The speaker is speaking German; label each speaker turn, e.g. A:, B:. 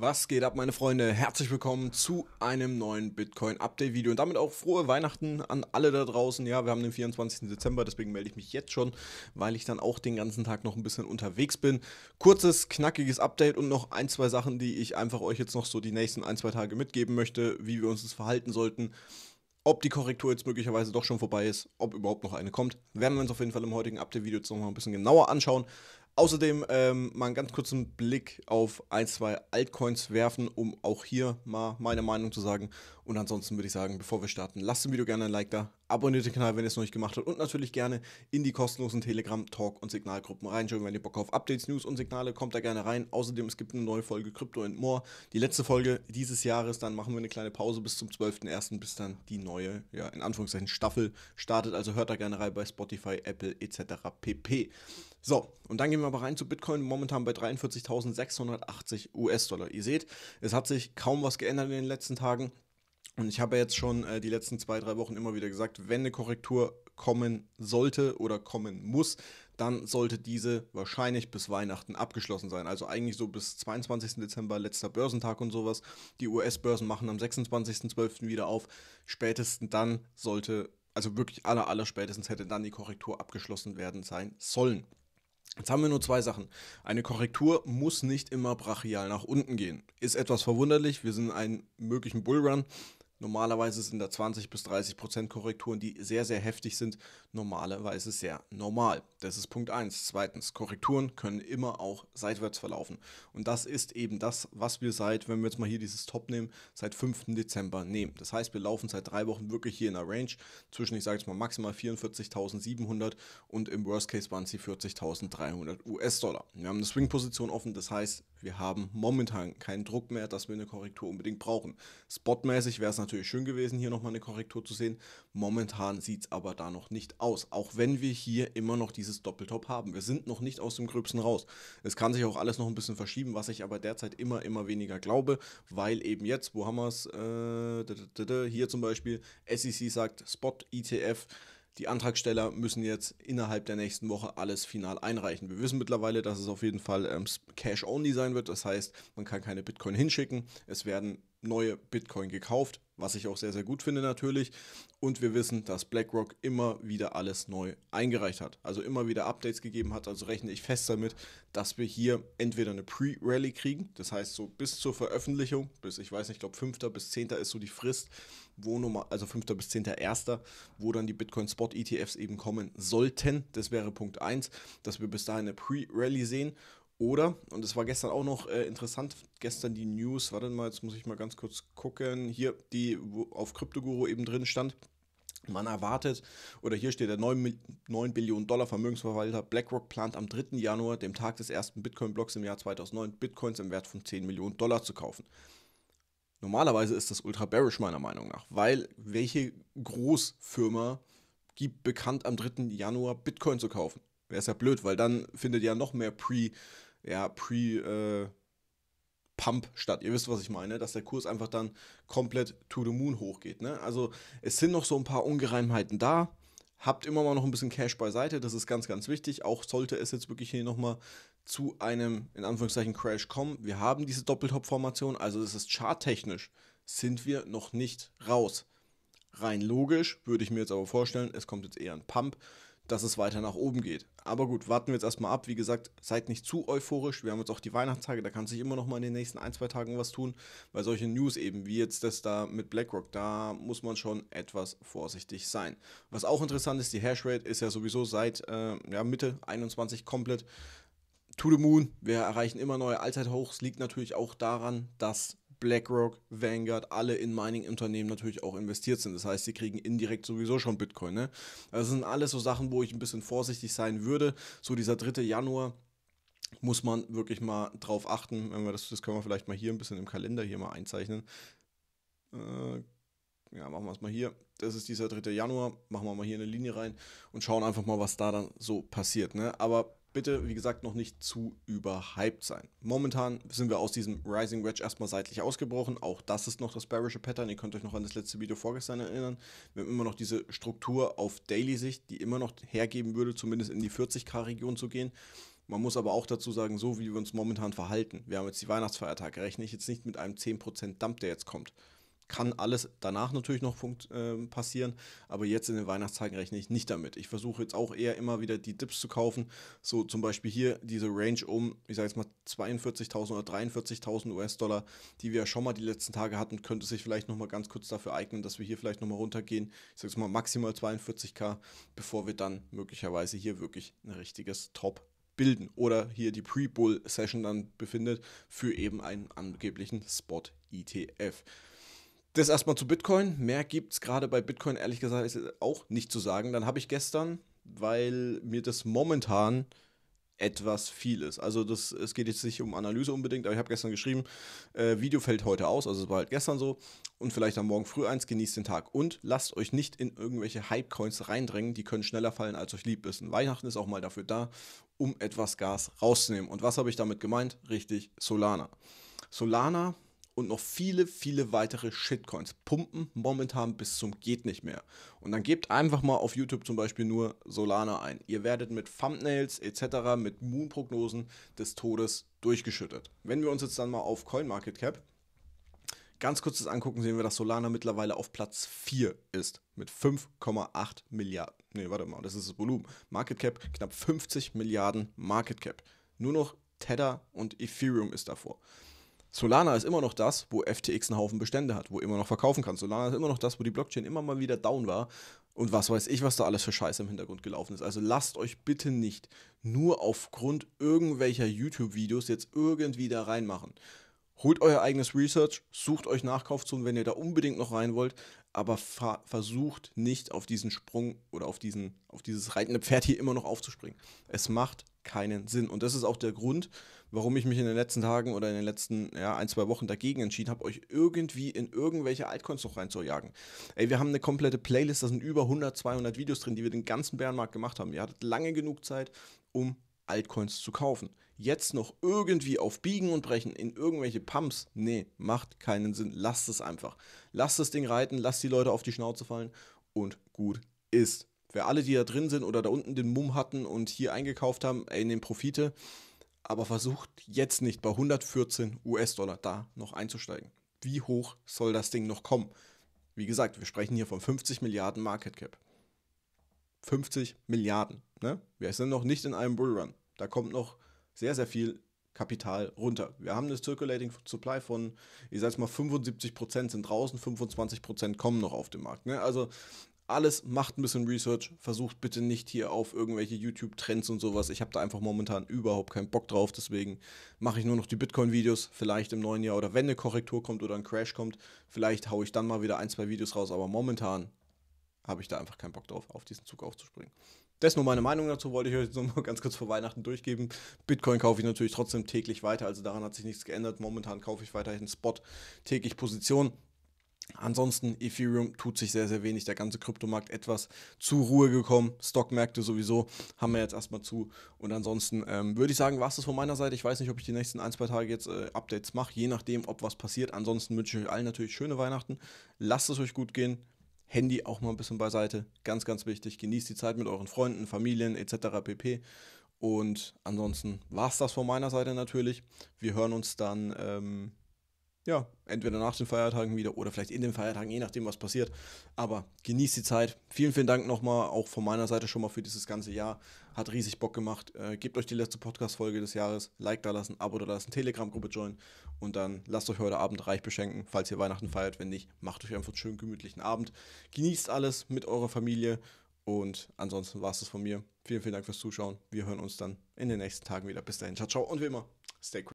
A: Was geht ab, meine Freunde? Herzlich willkommen zu einem neuen Bitcoin-Update-Video und damit auch frohe Weihnachten an alle da draußen. Ja, wir haben den 24. Dezember, deswegen melde ich mich jetzt schon, weil ich dann auch den ganzen Tag noch ein bisschen unterwegs bin. Kurzes, knackiges Update und noch ein, zwei Sachen, die ich einfach euch jetzt noch so die nächsten ein, zwei Tage mitgeben möchte, wie wir uns das verhalten sollten. Ob die Korrektur jetzt möglicherweise doch schon vorbei ist, ob überhaupt noch eine kommt, werden wir uns auf jeden Fall im heutigen Update-Video jetzt nochmal ein bisschen genauer anschauen. Außerdem ähm, mal einen ganz kurzen Blick auf ein, zwei Altcoins werfen, um auch hier mal meine Meinung zu sagen. Und ansonsten würde ich sagen, bevor wir starten, lasst dem Video gerne ein Like da, abonniert den Kanal, wenn ihr es noch nicht gemacht habt und natürlich gerne in die kostenlosen Telegram, Talk und Signalgruppen reinschauen. Wenn ihr Bock auf Updates, News und Signale, kommt da gerne rein. Außerdem, es gibt eine neue Folge Crypto and More. Die letzte Folge dieses Jahres, dann machen wir eine kleine Pause bis zum 12.01., bis dann die neue, ja, in Anführungszeichen Staffel startet. Also hört da gerne rein bei Spotify, Apple etc. pp. So, und dann gehen wir aber rein zu Bitcoin, momentan bei 43.680 US-Dollar. Ihr seht, es hat sich kaum was geändert in den letzten Tagen. Und ich habe jetzt schon äh, die letzten zwei, drei Wochen immer wieder gesagt, wenn eine Korrektur kommen sollte oder kommen muss, dann sollte diese wahrscheinlich bis Weihnachten abgeschlossen sein. Also eigentlich so bis 22. Dezember, letzter Börsentag und sowas. Die US-Börsen machen am 26.12. wieder auf. Spätestens dann sollte, also wirklich aller, aller spätestens hätte dann die Korrektur abgeschlossen werden sein sollen. Jetzt haben wir nur zwei Sachen. Eine Korrektur muss nicht immer brachial nach unten gehen. Ist etwas verwunderlich. Wir sind in einem möglichen Bullrun. Normalerweise sind da 20 bis 30 Prozent Korrekturen, die sehr, sehr heftig sind, normalerweise sehr normal. Das ist Punkt 1. Zweitens, Korrekturen können immer auch seitwärts verlaufen. Und das ist eben das, was wir seit, wenn wir jetzt mal hier dieses Top nehmen, seit 5. Dezember nehmen. Das heißt, wir laufen seit drei Wochen wirklich hier in der Range zwischen, ich sage jetzt mal, maximal 44.700 und im Worst Case waren sie 40.300 US-Dollar. Wir haben eine Swing-Position offen, das heißt, wir haben momentan keinen Druck mehr, dass wir eine Korrektur unbedingt brauchen. Spotmäßig wäre es natürlich natürlich schön gewesen, hier nochmal eine Korrektur zu sehen. Momentan sieht es aber da noch nicht aus, auch wenn wir hier immer noch dieses Doppeltop haben. Wir sind noch nicht aus dem Gröbsten raus. Es kann sich auch alles noch ein bisschen verschieben, was ich aber derzeit immer, immer weniger glaube, weil eben jetzt, wo haben wir es? Äh, hier zum Beispiel, SEC sagt Spot ETF. Die Antragsteller müssen jetzt innerhalb der nächsten Woche alles final einreichen. Wir wissen mittlerweile, dass es auf jeden Fall ähm, Cash-Only sein wird. Das heißt, man kann keine Bitcoin hinschicken. Es werden neue Bitcoin gekauft was ich auch sehr, sehr gut finde natürlich. Und wir wissen, dass BlackRock immer wieder alles neu eingereicht hat, also immer wieder Updates gegeben hat. Also rechne ich fest damit, dass wir hier entweder eine Pre-Rally kriegen, das heißt so bis zur Veröffentlichung, bis ich weiß nicht, ich glaube 5. bis 10. ist so die Frist, wo Nummer, also 5. bis 10.1., wo dann die Bitcoin Spot ETFs eben kommen sollten. Das wäre Punkt 1, dass wir bis dahin eine Pre-Rally sehen oder, und es war gestern auch noch äh, interessant, gestern die News, warte mal, jetzt muss ich mal ganz kurz gucken, hier, die auf Kryptoguru eben drin stand, man erwartet, oder hier steht der 9, 9 Billionen Dollar Vermögensverwalter BlackRock plant am 3. Januar, dem Tag des ersten Bitcoin-Blocks im Jahr 2009, Bitcoins im Wert von 10 Millionen Dollar zu kaufen. Normalerweise ist das ultra bearish meiner Meinung nach, weil welche Großfirma gibt bekannt am 3. Januar Bitcoin zu kaufen? Wäre es ja blöd, weil dann findet ja noch mehr Pre- bitcoin ja, pre, äh, Pump statt. Ihr wisst, was ich meine, dass der Kurs einfach dann komplett to the moon hochgeht. Ne? Also es sind noch so ein paar Ungereimheiten da. Habt immer mal noch ein bisschen Cash beiseite, das ist ganz, ganz wichtig. Auch sollte es jetzt wirklich hier nochmal zu einem, in Anführungszeichen, Crash kommen. Wir haben diese Doppeltop-Formation, also das ist charttechnisch, sind wir noch nicht raus. Rein logisch würde ich mir jetzt aber vorstellen, es kommt jetzt eher ein Pump dass es weiter nach oben geht. Aber gut, warten wir jetzt erstmal ab. Wie gesagt, seid nicht zu euphorisch. Wir haben jetzt auch die Weihnachtstage, da kann sich immer noch mal in den nächsten ein, zwei Tagen was tun. Weil solche News eben, wie jetzt das da mit BlackRock, da muss man schon etwas vorsichtig sein. Was auch interessant ist, die Hashrate ist ja sowieso seit äh, ja, Mitte 21 komplett to the moon. Wir erreichen immer neue Allzeithochs. Liegt natürlich auch daran, dass BlackRock, Vanguard, alle in Mining-Unternehmen natürlich auch investiert sind. Das heißt, sie kriegen indirekt sowieso schon Bitcoin. Ne? Also sind alles so Sachen, wo ich ein bisschen vorsichtig sein würde. So dieser 3. Januar muss man wirklich mal drauf achten. Wenn wir das, das können wir vielleicht mal hier ein bisschen im Kalender hier mal einzeichnen. Äh, ja, machen wir es mal hier. Das ist dieser 3. Januar. Machen wir mal hier eine Linie rein und schauen einfach mal, was da dann so passiert. Ne? Aber bitte, wie gesagt, noch nicht zu überhyped sein. Momentan sind wir aus diesem Rising Wedge erstmal seitlich ausgebrochen. Auch das ist noch das bearische Pattern. Ihr könnt euch noch an das letzte Video vorgestern erinnern. Wir haben immer noch diese Struktur auf Daily-Sicht, die immer noch hergeben würde, zumindest in die 40k-Region zu gehen. Man muss aber auch dazu sagen, so wie wir uns momentan verhalten. Wir haben jetzt die Weihnachtsfeiertage. Rechne ich jetzt nicht mit einem 10% Dump, der jetzt kommt. Kann alles danach natürlich noch äh, passieren, aber jetzt in den Weihnachtszeiten rechne ich nicht damit. Ich versuche jetzt auch eher immer wieder die Dips zu kaufen. So zum Beispiel hier diese Range um, ich sage jetzt mal 42.000 oder 43.000 US-Dollar, die wir ja schon mal die letzten Tage hatten, könnte sich vielleicht nochmal ganz kurz dafür eignen, dass wir hier vielleicht nochmal runtergehen. Ich sage jetzt mal maximal 42k, bevor wir dann möglicherweise hier wirklich ein richtiges Top bilden oder hier die Pre-Bull-Session dann befindet für eben einen angeblichen Spot-ETF. Das erstmal zu Bitcoin. Mehr gibt es gerade bei Bitcoin ehrlich gesagt ist auch nicht zu sagen. Dann habe ich gestern, weil mir das momentan etwas viel ist. Also das, es geht jetzt nicht um Analyse unbedingt, aber ich habe gestern geschrieben, äh, Video fällt heute aus, also es war halt gestern so und vielleicht am Morgen früh eins, genießt den Tag und lasst euch nicht in irgendwelche Hype-Coins reindrängen, die können schneller fallen, als euch lieb ist. Und Weihnachten ist auch mal dafür da, um etwas Gas rauszunehmen. Und was habe ich damit gemeint? Richtig, Solana. Solana und noch viele, viele weitere Shitcoins pumpen momentan bis zum geht nicht mehr. Und dann gebt einfach mal auf YouTube zum Beispiel nur Solana ein. Ihr werdet mit Thumbnails etc., mit Moon-Prognosen des Todes durchgeschüttet. Wenn wir uns jetzt dann mal auf CoinMarketCap ganz kurz das angucken, sehen wir, dass Solana mittlerweile auf Platz 4 ist mit 5,8 Milliarden. Ne, warte mal, das ist das Volumen. MarketCap knapp 50 Milliarden MarketCap. Nur noch Tether und Ethereum ist davor. Solana ist immer noch das, wo FTX einen Haufen Bestände hat, wo immer noch verkaufen kann. Solana ist immer noch das, wo die Blockchain immer mal wieder down war. Und was weiß ich, was da alles für Scheiße im Hintergrund gelaufen ist. Also lasst euch bitte nicht nur aufgrund irgendwelcher YouTube-Videos jetzt irgendwie da reinmachen. Holt euer eigenes Research, sucht euch Nachkaufzonen, wenn ihr da unbedingt noch rein wollt, aber versucht nicht auf diesen Sprung oder auf, diesen, auf dieses reitende Pferd hier immer noch aufzuspringen. Es macht keinen Sinn. Und das ist auch der Grund, warum ich mich in den letzten Tagen oder in den letzten ja, ein, zwei Wochen dagegen entschieden habe, euch irgendwie in irgendwelche Altcoins noch reinzujagen. Ey, wir haben eine komplette Playlist, da sind über 100, 200 Videos drin, die wir den ganzen Bärenmarkt gemacht haben. Ihr hattet lange genug Zeit, um Altcoins zu kaufen. Jetzt noch irgendwie auf Biegen und Brechen in irgendwelche Pumps, nee, macht keinen Sinn. Lasst es einfach. Lasst das Ding reiten, lasst die Leute auf die Schnauze fallen und gut ist. Für alle, die da drin sind oder da unten den Mumm hatten und hier eingekauft haben, ey, nehmt Profite. Aber versucht jetzt nicht bei 114 US-Dollar da noch einzusteigen. Wie hoch soll das Ding noch kommen? Wie gesagt, wir sprechen hier von 50 Milliarden Market Cap. 50 Milliarden. Ne? Wir sind noch nicht in einem Bullrun. Da kommt noch sehr, sehr viel Kapital runter. Wir haben das Circulating Supply von, ich sag's mal, 75% sind draußen, 25% kommen noch auf den Markt. Ne? Also alles macht ein bisschen Research, versucht bitte nicht hier auf irgendwelche YouTube-Trends und sowas. Ich habe da einfach momentan überhaupt keinen Bock drauf, deswegen mache ich nur noch die Bitcoin-Videos, vielleicht im neuen Jahr oder wenn eine Korrektur kommt oder ein Crash kommt, vielleicht haue ich dann mal wieder ein, zwei Videos raus, aber momentan habe ich da einfach keinen Bock drauf, auf diesen Zug aufzuspringen. Das ist nur meine Meinung dazu, wollte ich euch so mal ganz kurz vor Weihnachten durchgeben. Bitcoin kaufe ich natürlich trotzdem täglich weiter, also daran hat sich nichts geändert. Momentan kaufe ich weiterhin Spot täglich Position. Ansonsten Ethereum tut sich sehr, sehr wenig. Der ganze Kryptomarkt etwas zur Ruhe gekommen. Stockmärkte sowieso haben wir jetzt erstmal zu. Und ansonsten ähm, würde ich sagen, war es das von meiner Seite. Ich weiß nicht, ob ich die nächsten ein, zwei Tage jetzt äh, Updates mache, je nachdem, ob was passiert. Ansonsten wünsche ich euch allen natürlich schöne Weihnachten. Lasst es euch gut gehen. Handy auch mal ein bisschen beiseite. Ganz, ganz wichtig. Genießt die Zeit mit euren Freunden, Familien etc. pp. Und ansonsten war es das von meiner Seite natürlich. Wir hören uns dann. Ähm ja, entweder nach den Feiertagen wieder oder vielleicht in den Feiertagen, je nachdem, was passiert. Aber genießt die Zeit. Vielen, vielen Dank nochmal, auch von meiner Seite schon mal für dieses ganze Jahr. Hat riesig Bock gemacht. Äh, gebt euch die letzte Podcast-Folge des Jahres. Like da lassen, Abo da lassen, Telegram-Gruppe joinen. Und dann lasst euch heute Abend reich beschenken, falls ihr Weihnachten feiert. Wenn nicht, macht euch einfach einen schönen, gemütlichen Abend. Genießt alles mit eurer Familie. Und ansonsten war es das von mir. Vielen, vielen Dank fürs Zuschauen. Wir hören uns dann in den nächsten Tagen wieder. Bis dahin. Ciao, ciao. Und wie immer, stay cool.